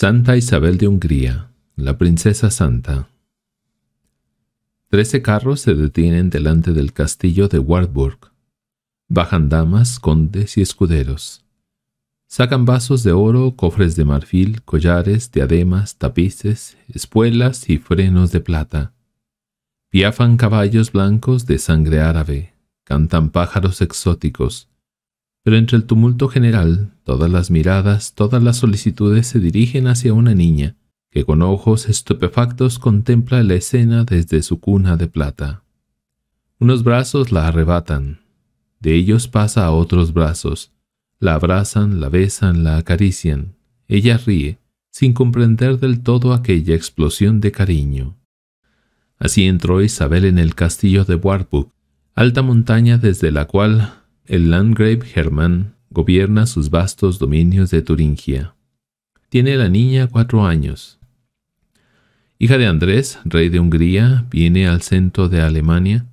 Santa Isabel de Hungría, la princesa santa. Trece carros se detienen delante del castillo de Wartburg. Bajan damas, condes y escuderos. Sacan vasos de oro, cofres de marfil, collares, diademas, tapices, espuelas y frenos de plata. Piafan caballos blancos de sangre árabe, cantan pájaros exóticos, pero entre el tumulto general, todas las miradas, todas las solicitudes se dirigen hacia una niña, que con ojos estupefactos contempla la escena desde su cuna de plata. Unos brazos la arrebatan, de ellos pasa a otros brazos, la abrazan, la besan, la acarician. Ella ríe, sin comprender del todo aquella explosión de cariño. Así entró Isabel en el castillo de Warburg, alta montaña desde la cual el landgrave Germán gobierna sus vastos dominios de Turingia. Tiene la niña cuatro años. Hija de Andrés, rey de Hungría, viene al centro de Alemania,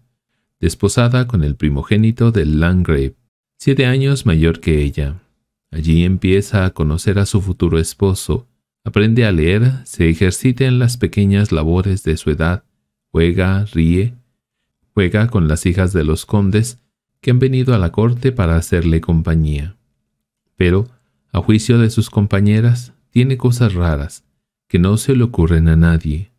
desposada con el primogénito del landgrave, siete años mayor que ella. Allí empieza a conocer a su futuro esposo, aprende a leer, se ejercita en las pequeñas labores de su edad, juega, ríe, juega con las hijas de los condes que han venido a la corte para hacerle compañía. Pero, a juicio de sus compañeras, tiene cosas raras que no se le ocurren a nadie.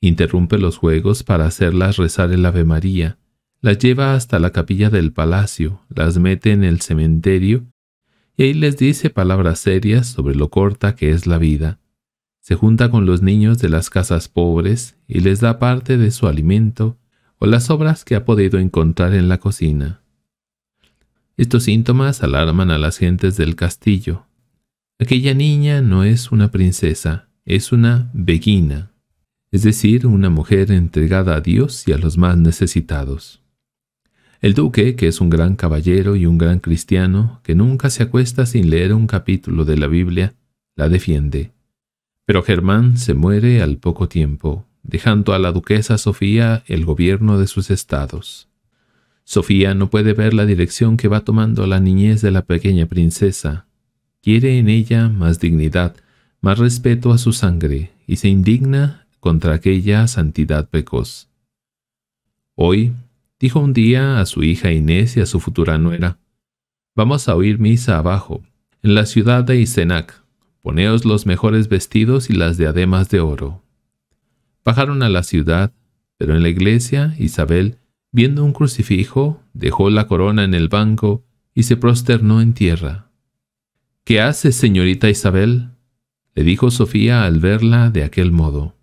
Interrumpe los juegos para hacerlas rezar el Ave María, las lleva hasta la capilla del palacio, las mete en el cementerio y ahí les dice palabras serias sobre lo corta que es la vida. Se junta con los niños de las casas pobres y les da parte de su alimento o las obras que ha podido encontrar en la cocina. Estos síntomas alarman a las gentes del castillo. Aquella niña no es una princesa, es una beguina, es decir, una mujer entregada a Dios y a los más necesitados. El duque, que es un gran caballero y un gran cristiano, que nunca se acuesta sin leer un capítulo de la Biblia, la defiende. Pero Germán se muere al poco tiempo, dejando a la duquesa Sofía el gobierno de sus estados. Sofía no puede ver la dirección que va tomando la niñez de la pequeña princesa. Quiere en ella más dignidad, más respeto a su sangre, y se indigna contra aquella santidad precoz. Hoy, dijo un día a su hija Inés y a su futura nuera, vamos a oír misa abajo, en la ciudad de Isenac. Poneos los mejores vestidos y las diademas de oro. Bajaron a la ciudad, pero en la iglesia Isabel Viendo un crucifijo, dejó la corona en el banco y se prosternó en tierra. ¿Qué haces, señorita Isabel? le dijo Sofía al verla de aquel modo.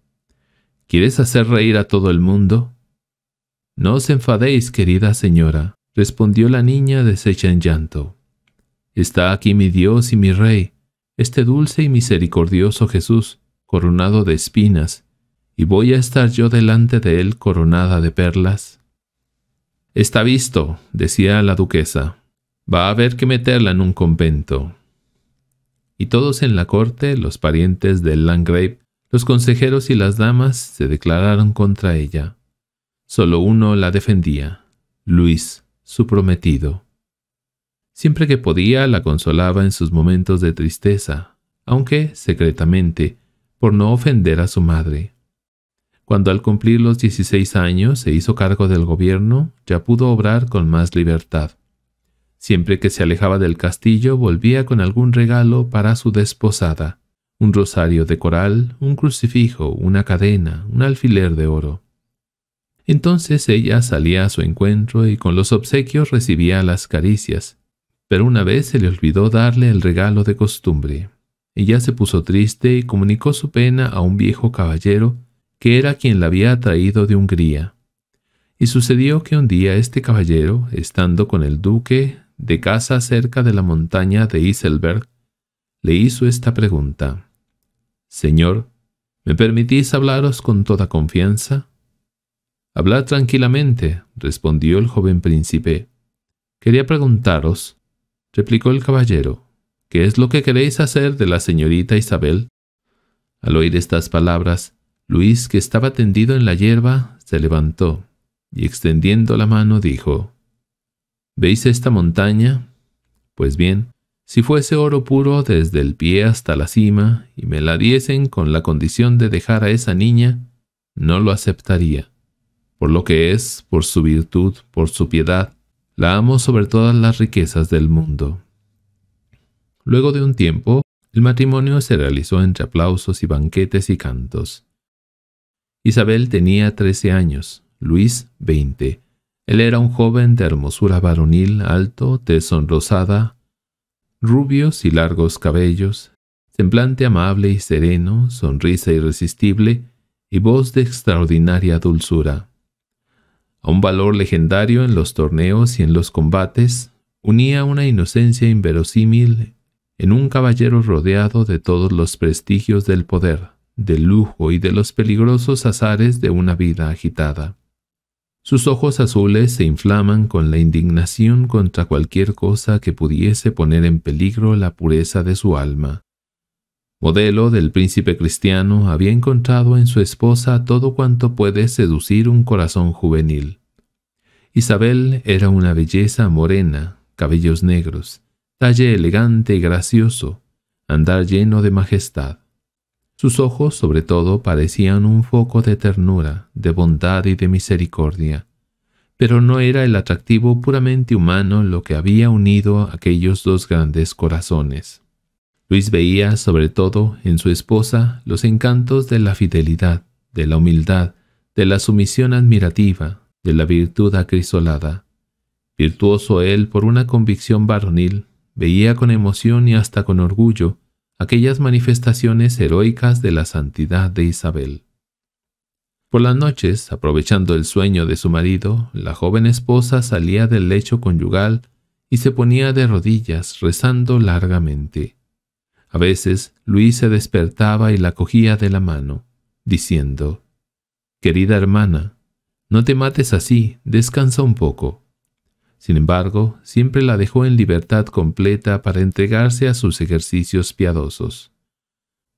¿Quieres hacer reír a todo el mundo? No os enfadéis, querida señora, respondió la niña deshecha en llanto. Está aquí mi Dios y mi Rey, este dulce y misericordioso Jesús, coronado de espinas, y voy a estar yo delante de él coronada de perlas. Está visto, decía la duquesa. Va a haber que meterla en un convento. Y todos en la corte, los parientes del Landgrave, los consejeros y las damas se declararon contra ella. Solo uno la defendía, Luis, su prometido. Siempre que podía la consolaba en sus momentos de tristeza, aunque secretamente, por no ofender a su madre. Cuando al cumplir los 16 años se hizo cargo del gobierno, ya pudo obrar con más libertad. Siempre que se alejaba del castillo volvía con algún regalo para su desposada, un rosario de coral, un crucifijo, una cadena, un alfiler de oro. Entonces ella salía a su encuentro y con los obsequios recibía las caricias, pero una vez se le olvidó darle el regalo de costumbre. Ella se puso triste y comunicó su pena a un viejo caballero que era quien la había traído de Hungría. Y sucedió que un día este caballero, estando con el duque de casa cerca de la montaña de Iselberg, le hizo esta pregunta. Señor, ¿me permitís hablaros con toda confianza? Hablad tranquilamente, respondió el joven príncipe. Quería preguntaros, replicó el caballero, ¿qué es lo que queréis hacer de la señorita Isabel? Al oír estas palabras, Luis, que estaba tendido en la hierba, se levantó y extendiendo la mano dijo, ¿Veis esta montaña? Pues bien, si fuese oro puro desde el pie hasta la cima y me la diesen con la condición de dejar a esa niña, no lo aceptaría. Por lo que es, por su virtud, por su piedad, la amo sobre todas las riquezas del mundo. Luego de un tiempo, el matrimonio se realizó entre aplausos y banquetes y cantos. Isabel tenía 13 años, Luis 20. Él era un joven de hermosura varonil, alto, tez sonrosada, rubios y largos cabellos, semblante amable y sereno, sonrisa irresistible y voz de extraordinaria dulzura. A un valor legendario en los torneos y en los combates, unía una inocencia inverosímil en un caballero rodeado de todos los prestigios del poder del lujo y de los peligrosos azares de una vida agitada. Sus ojos azules se inflaman con la indignación contra cualquier cosa que pudiese poner en peligro la pureza de su alma. Modelo del príncipe cristiano había encontrado en su esposa todo cuanto puede seducir un corazón juvenil. Isabel era una belleza morena, cabellos negros, talle elegante y gracioso, andar lleno de majestad. Sus ojos, sobre todo, parecían un foco de ternura, de bondad y de misericordia. Pero no era el atractivo puramente humano lo que había unido aquellos dos grandes corazones. Luis veía, sobre todo, en su esposa los encantos de la fidelidad, de la humildad, de la sumisión admirativa, de la virtud acrisolada. Virtuoso él por una convicción varonil, veía con emoción y hasta con orgullo aquellas manifestaciones heroicas de la santidad de Isabel. Por las noches, aprovechando el sueño de su marido, la joven esposa salía del lecho conyugal y se ponía de rodillas rezando largamente. A veces Luis se despertaba y la cogía de la mano, diciendo Querida hermana, no te mates así, descansa un poco. Sin embargo, siempre la dejó en libertad completa para entregarse a sus ejercicios piadosos.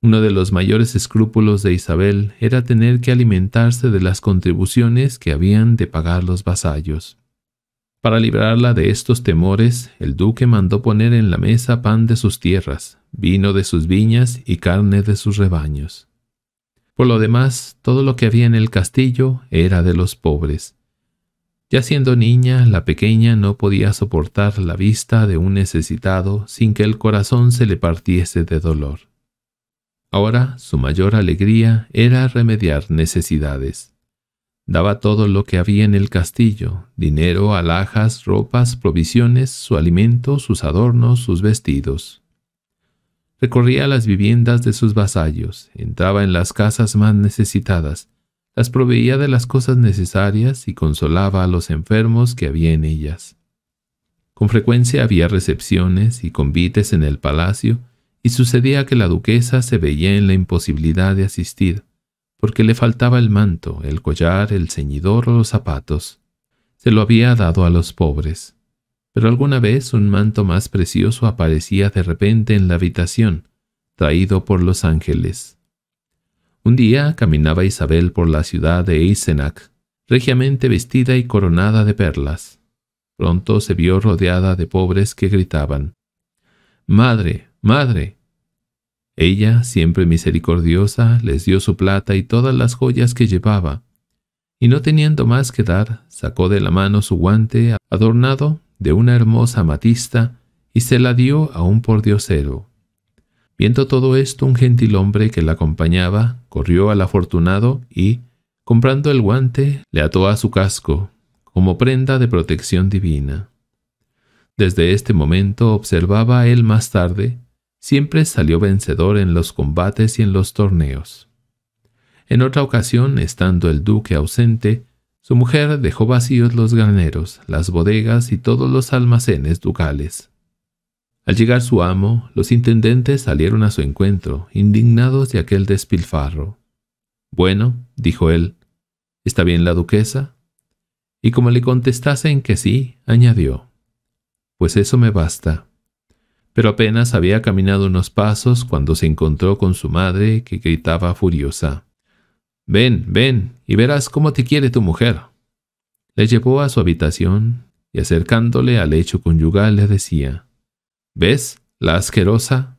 Uno de los mayores escrúpulos de Isabel era tener que alimentarse de las contribuciones que habían de pagar los vasallos. Para librarla de estos temores, el duque mandó poner en la mesa pan de sus tierras, vino de sus viñas y carne de sus rebaños. Por lo demás, todo lo que había en el castillo era de los pobres, ya siendo niña, la pequeña no podía soportar la vista de un necesitado sin que el corazón se le partiese de dolor. Ahora su mayor alegría era remediar necesidades. Daba todo lo que había en el castillo, dinero, alhajas, ropas, provisiones, su alimento, sus adornos, sus vestidos. Recorría las viviendas de sus vasallos, entraba en las casas más necesitadas, las proveía de las cosas necesarias y consolaba a los enfermos que había en ellas. Con frecuencia había recepciones y convites en el palacio, y sucedía que la duquesa se veía en la imposibilidad de asistir, porque le faltaba el manto, el collar, el ceñidor o los zapatos. Se lo había dado a los pobres. Pero alguna vez un manto más precioso aparecía de repente en la habitación, traído por los ángeles. Un día caminaba Isabel por la ciudad de Eisenach, regiamente vestida y coronada de perlas. Pronto se vio rodeada de pobres que gritaban, Madre, madre. Ella, siempre misericordiosa, les dio su plata y todas las joyas que llevaba, y no teniendo más que dar, sacó de la mano su guante adornado de una hermosa matista y se la dio a un pordiosero Viendo todo esto, un gentil hombre que la acompañaba corrió al afortunado y, comprando el guante, le ató a su casco como prenda de protección divina. Desde este momento observaba él más tarde, siempre salió vencedor en los combates y en los torneos. En otra ocasión, estando el duque ausente, su mujer dejó vacíos los graneros, las bodegas y todos los almacenes ducales. Al llegar su amo, los intendentes salieron a su encuentro, indignados de aquel despilfarro. Bueno, dijo él, ¿está bien la duquesa? Y como le contestasen que sí, añadió, Pues eso me basta. Pero apenas había caminado unos pasos cuando se encontró con su madre, que gritaba furiosa. Ven, ven, y verás cómo te quiere tu mujer. Le llevó a su habitación y acercándole al lecho conyugal le decía, ¿Ves? La asquerosa.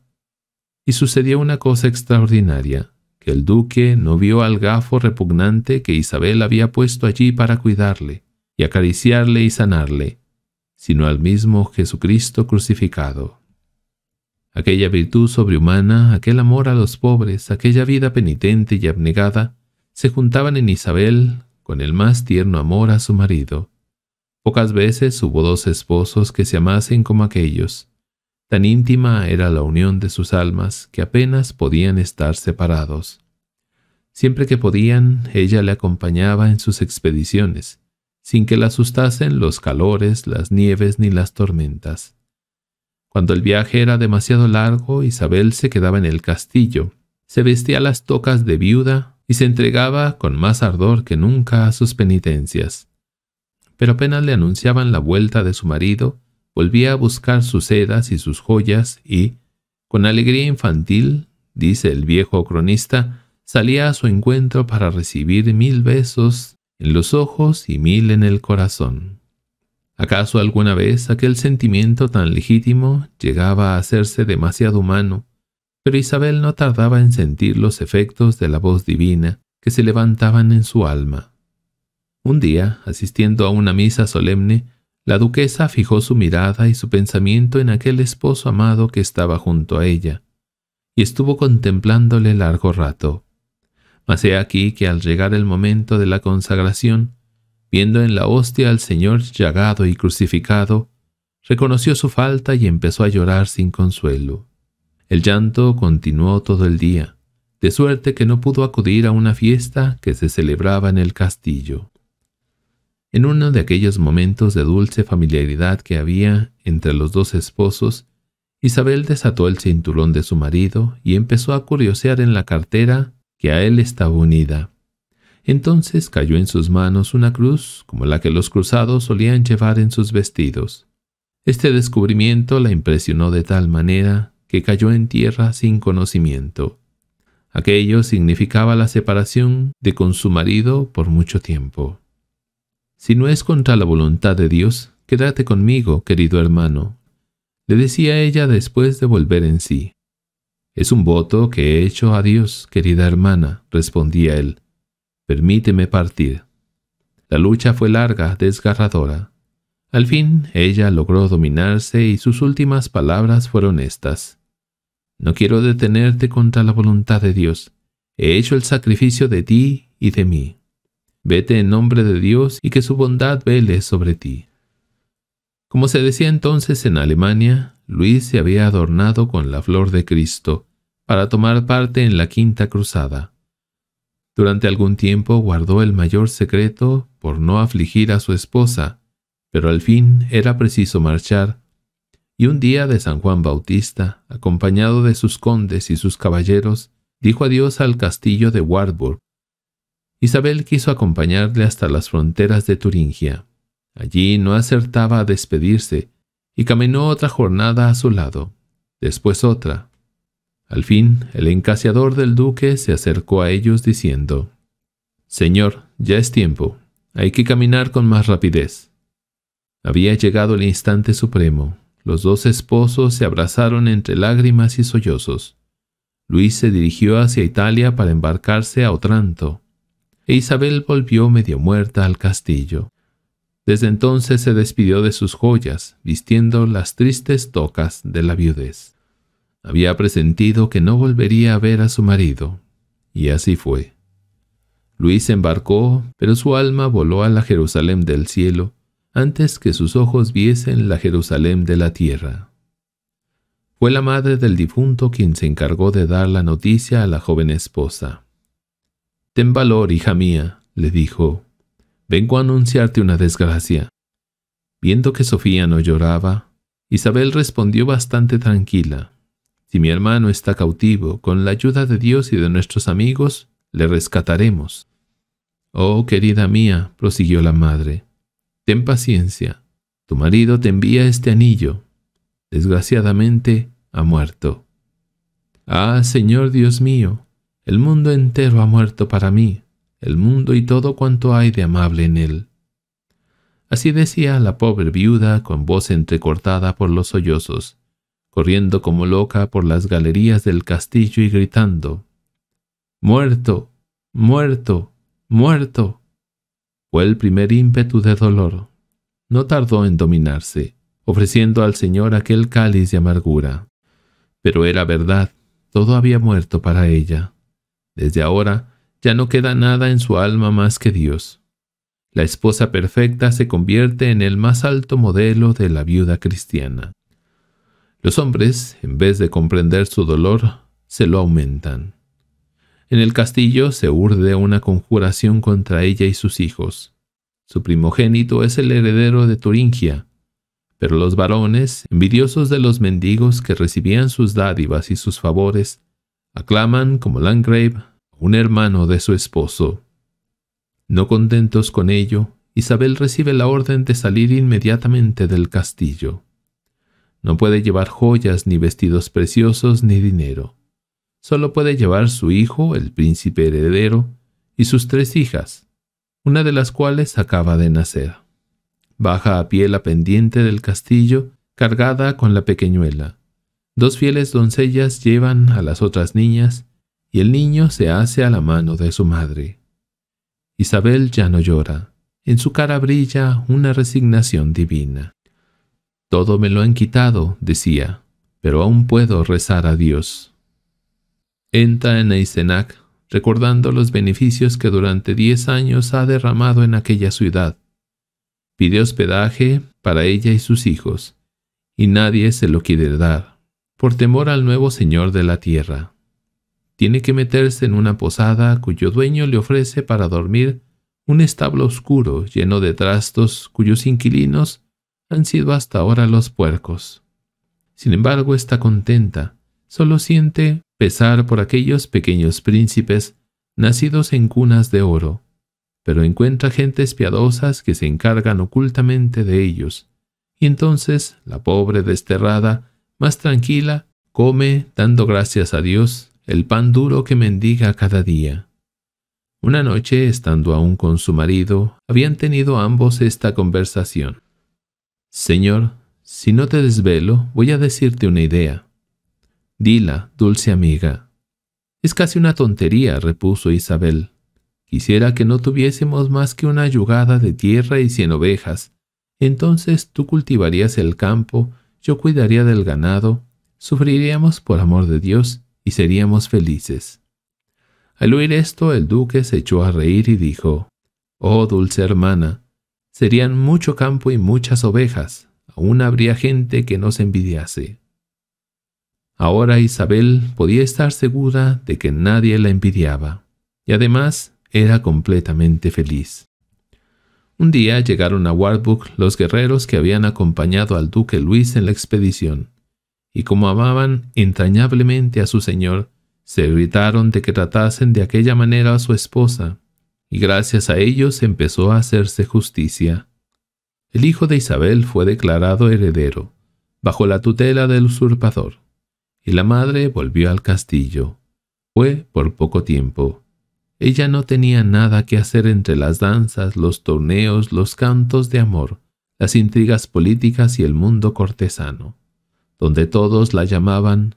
Y sucedió una cosa extraordinaria, que el duque no vio al gafo repugnante que Isabel había puesto allí para cuidarle, y acariciarle y sanarle, sino al mismo Jesucristo crucificado. Aquella virtud sobrehumana, aquel amor a los pobres, aquella vida penitente y abnegada, se juntaban en Isabel con el más tierno amor a su marido. Pocas veces hubo dos esposos que se amasen como aquellos, Tan íntima era la unión de sus almas que apenas podían estar separados. Siempre que podían, ella le acompañaba en sus expediciones, sin que la asustasen los calores, las nieves ni las tormentas. Cuando el viaje era demasiado largo, Isabel se quedaba en el castillo, se vestía las tocas de viuda y se entregaba con más ardor que nunca a sus penitencias. Pero apenas le anunciaban la vuelta de su marido, volvía a buscar sus sedas y sus joyas y, con alegría infantil, dice el viejo cronista, salía a su encuentro para recibir mil besos en los ojos y mil en el corazón. ¿Acaso alguna vez aquel sentimiento tan legítimo llegaba a hacerse demasiado humano? Pero Isabel no tardaba en sentir los efectos de la voz divina que se levantaban en su alma. Un día, asistiendo a una misa solemne, la duquesa fijó su mirada y su pensamiento en aquel esposo amado que estaba junto a ella, y estuvo contemplándole largo rato. Mas he aquí que al llegar el momento de la consagración, viendo en la hostia al Señor llagado y crucificado, reconoció su falta y empezó a llorar sin consuelo. El llanto continuó todo el día, de suerte que no pudo acudir a una fiesta que se celebraba en el castillo. En uno de aquellos momentos de dulce familiaridad que había entre los dos esposos, Isabel desató el cinturón de su marido y empezó a curiosear en la cartera que a él estaba unida. Entonces cayó en sus manos una cruz como la que los cruzados solían llevar en sus vestidos. Este descubrimiento la impresionó de tal manera que cayó en tierra sin conocimiento. Aquello significaba la separación de con su marido por mucho tiempo. Si no es contra la voluntad de Dios, quédate conmigo, querido hermano, le decía ella después de volver en sí. Es un voto que he hecho a Dios, querida hermana, respondía él. Permíteme partir. La lucha fue larga, desgarradora. Al fin ella logró dominarse y sus últimas palabras fueron estas. No quiero detenerte contra la voluntad de Dios. He hecho el sacrificio de ti y de mí. Vete en nombre de Dios y que su bondad vele sobre ti. Como se decía entonces en Alemania, Luis se había adornado con la flor de Cristo para tomar parte en la Quinta Cruzada. Durante algún tiempo guardó el mayor secreto por no afligir a su esposa, pero al fin era preciso marchar, y un día de San Juan Bautista, acompañado de sus condes y sus caballeros, dijo adiós al castillo de Wartburg Isabel quiso acompañarle hasta las fronteras de Turingia. Allí no acertaba a despedirse y caminó otra jornada a su lado, después otra. Al fin, el encaseador del duque se acercó a ellos diciendo, Señor, ya es tiempo, hay que caminar con más rapidez. Había llegado el instante supremo. Los dos esposos se abrazaron entre lágrimas y sollozos. Luis se dirigió hacia Italia para embarcarse a Otranto e Isabel volvió medio muerta al castillo. Desde entonces se despidió de sus joyas, vistiendo las tristes tocas de la viudez. Había presentido que no volvería a ver a su marido, y así fue. Luis embarcó, pero su alma voló a la Jerusalén del cielo antes que sus ojos viesen la Jerusalén de la tierra. Fue la madre del difunto quien se encargó de dar la noticia a la joven esposa. Ten valor, hija mía, le dijo. Vengo a anunciarte una desgracia. Viendo que Sofía no lloraba, Isabel respondió bastante tranquila. Si mi hermano está cautivo, con la ayuda de Dios y de nuestros amigos, le rescataremos. Oh, querida mía, prosiguió la madre, ten paciencia. Tu marido te envía este anillo. Desgraciadamente, ha muerto. Ah, Señor Dios mío, el mundo entero ha muerto para mí, el mundo y todo cuanto hay de amable en él. Así decía la pobre viuda con voz entrecortada por los sollozos, corriendo como loca por las galerías del castillo y gritando, Muerto, muerto, muerto. Fue el primer ímpetu de dolor. No tardó en dominarse, ofreciendo al Señor aquel cáliz de amargura. Pero era verdad, todo había muerto para ella. Desde ahora ya no queda nada en su alma más que Dios. La esposa perfecta se convierte en el más alto modelo de la viuda cristiana. Los hombres, en vez de comprender su dolor, se lo aumentan. En el castillo se urde una conjuración contra ella y sus hijos. Su primogénito es el heredero de Turingia, pero los varones, envidiosos de los mendigos que recibían sus dádivas y sus favores, aclaman como Landgrave un hermano de su esposo. No contentos con ello, Isabel recibe la orden de salir inmediatamente del castillo. No puede llevar joyas ni vestidos preciosos ni dinero. Solo puede llevar su hijo, el príncipe heredero, y sus tres hijas, una de las cuales acaba de nacer. Baja a pie la pendiente del castillo cargada con la pequeñuela. Dos fieles doncellas llevan a las otras niñas y el niño se hace a la mano de su madre. Isabel ya no llora, en su cara brilla una resignación divina. Todo me lo han quitado, decía, pero aún puedo rezar a Dios. Entra en Eisenach, recordando los beneficios que durante diez años ha derramado en aquella ciudad. Pide hospedaje para ella y sus hijos, y nadie se lo quiere dar por temor al nuevo Señor de la tierra. Tiene que meterse en una posada cuyo dueño le ofrece para dormir un establo oscuro lleno de trastos cuyos inquilinos han sido hasta ahora los puercos. Sin embargo, está contenta, solo siente pesar por aquellos pequeños príncipes nacidos en cunas de oro, pero encuentra gentes piadosas que se encargan ocultamente de ellos, y entonces la pobre desterrada más tranquila, come dando gracias a Dios el pan duro que mendiga cada día. Una noche, estando aún con su marido, habían tenido ambos esta conversación. Señor, si no te desvelo, voy a decirte una idea. Dila, dulce amiga. Es casi una tontería, repuso Isabel. Quisiera que no tuviésemos más que una yugada de tierra y cien ovejas. Entonces tú cultivarías el campo yo cuidaría del ganado, sufriríamos por amor de Dios y seríamos felices. Al oír esto, el duque se echó a reír y dijo, Oh dulce hermana, serían mucho campo y muchas ovejas, aún habría gente que nos envidiase. Ahora Isabel podía estar segura de que nadie la envidiaba, y además era completamente feliz. Un día llegaron a Warburg los guerreros que habían acompañado al duque Luis en la expedición, y como amaban entrañablemente a su señor, se evitaron de que tratasen de aquella manera a su esposa, y gracias a ellos empezó a hacerse justicia. El hijo de Isabel fue declarado heredero, bajo la tutela del usurpador, y la madre volvió al castillo. Fue por poco tiempo, ella no tenía nada que hacer entre las danzas, los torneos, los cantos de amor, las intrigas políticas y el mundo cortesano, donde todos la llamaban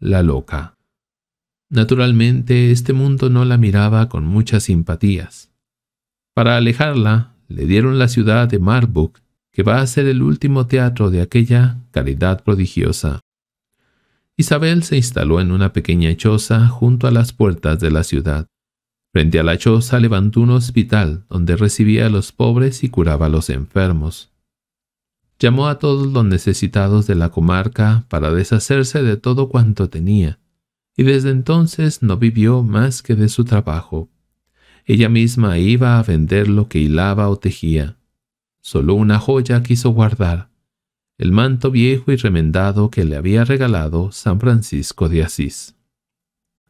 la loca. Naturalmente, este mundo no la miraba con muchas simpatías. Para alejarla, le dieron la ciudad de Marburg, que va a ser el último teatro de aquella caridad prodigiosa. Isabel se instaló en una pequeña choza junto a las puertas de la ciudad. Frente a la choza levantó un hospital donde recibía a los pobres y curaba a los enfermos. Llamó a todos los necesitados de la comarca para deshacerse de todo cuanto tenía, y desde entonces no vivió más que de su trabajo. Ella misma iba a vender lo que hilaba o tejía. Solo una joya quiso guardar, el manto viejo y remendado que le había regalado San Francisco de Asís.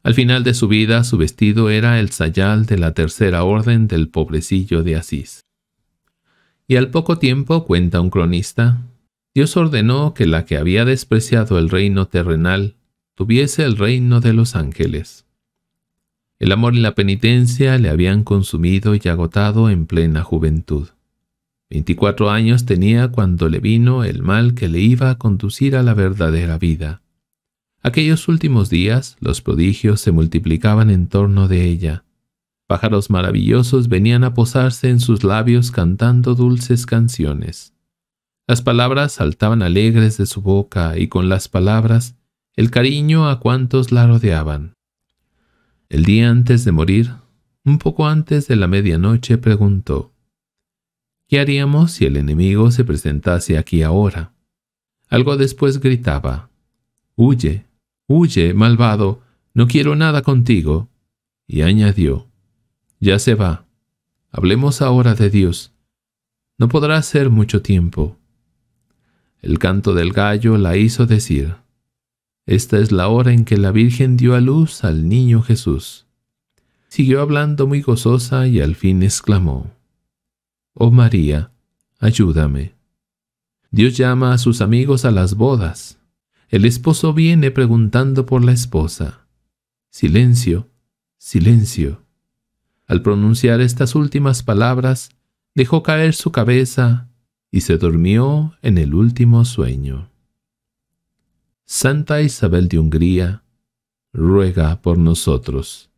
Al final de su vida, su vestido era el sayal de la tercera orden del pobrecillo de Asís. Y al poco tiempo, cuenta un cronista, Dios ordenó que la que había despreciado el reino terrenal tuviese el reino de los ángeles. El amor y la penitencia le habían consumido y agotado en plena juventud. Veinticuatro años tenía cuando le vino el mal que le iba a conducir a la verdadera vida. Aquellos últimos días los prodigios se multiplicaban en torno de ella. Pájaros maravillosos venían a posarse en sus labios cantando dulces canciones. Las palabras saltaban alegres de su boca y con las palabras el cariño a cuantos la rodeaban. El día antes de morir, un poco antes de la medianoche, preguntó, ¿Qué haríamos si el enemigo se presentase aquí ahora? Algo después gritaba, Huye, Huye, malvado, no quiero nada contigo. Y añadió, Ya se va. Hablemos ahora de Dios. No podrá ser mucho tiempo. El canto del gallo la hizo decir, Esta es la hora en que la Virgen dio a luz al niño Jesús. Siguió hablando muy gozosa y al fin exclamó, Oh María, ayúdame. Dios llama a sus amigos a las bodas. El esposo viene preguntando por la esposa. Silencio, silencio. Al pronunciar estas últimas palabras, dejó caer su cabeza y se durmió en el último sueño. Santa Isabel de Hungría, ruega por nosotros.